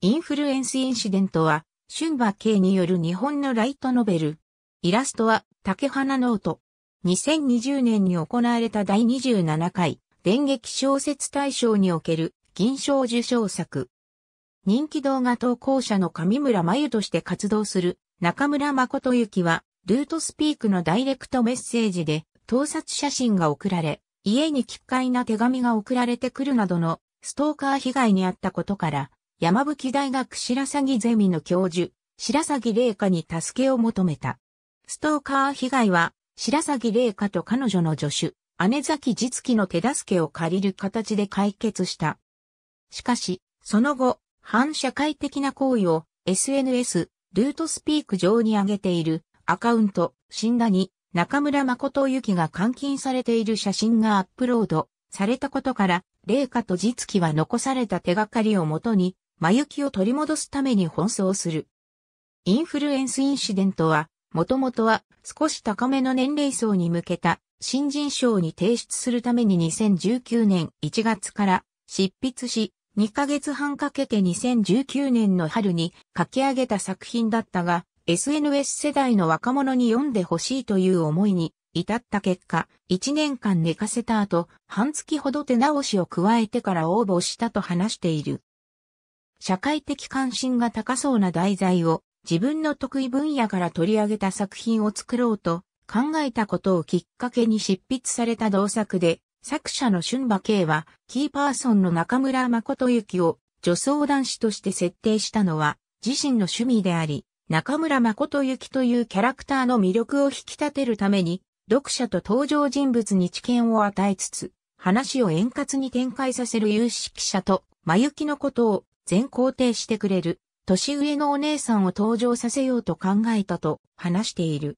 インフルエンスインシデントは、春馬系による日本のライトノベル。イラストは、竹花ノート。2020年に行われた第27回、電撃小説大賞における、銀賞受賞作。人気動画投稿者の上村真由として活動する、中村誠幸は、ルートスピークのダイレクトメッセージで、盗撮写真が送られ、家に奇怪な手紙が送られてくるなどの、ストーカー被害に遭ったことから、山吹大学白鷺ゼミの教授、白鷺玲香に助けを求めた。ストーカー被害は、白鷺玲香と彼女の助手、姉崎実樹の手助けを借りる形で解決した。しかし、その後、反社会的な行為を SNS、ルートスピーク上に上げているアカウント、死んだに中村誠幸が監禁されている写真がアップロードされたことから、麗香と実樹は残された手がかりをもとに真雪を取り戻すために奔走する。インフルエンスインシデントは、もともとは少し高めの年齢層に向けた新人賞に提出するために2019年1月から執筆し、2ヶ月半かけて2019年の春に書き上げた作品だったが、SNS 世代の若者に読んでほしいという思いに至った結果、1年間寝かせた後、半月ほど手直しを加えてから応募したと話している。社会的関心が高そうな題材を自分の得意分野から取り上げた作品を作ろうと考えたことをきっかけに執筆された同作で、作者の春馬慶は、キーパーソンの中村誠之を女装男子として設定したのは、自身の趣味であり、中村誠之というキャラクターの魅力を引き立てるために、読者と登場人物に知見を与えつつ、話を円滑に展開させる有識者と、真雪のことを全肯定してくれる、年上のお姉さんを登場させようと考えたと話している。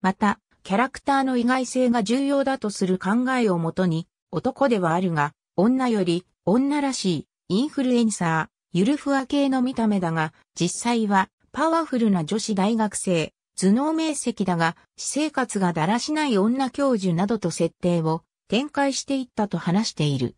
また、キャラクターの意外性が重要だとする考えをもとに、男ではあるが、女より女らしいインフルエンサー、ゆるふわ系の見た目だが、実際はパワフルな女子大学生、頭脳明晰だが、私生活がだらしない女教授などと設定を展開していったと話している。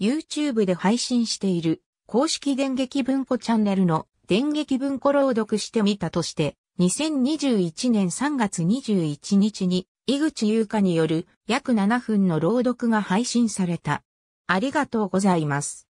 YouTube で配信している公式電撃文庫チャンネルの電撃文庫朗読してみたとして、2021年3月21日に、井口優香による約7分の朗読が配信された。ありがとうございます。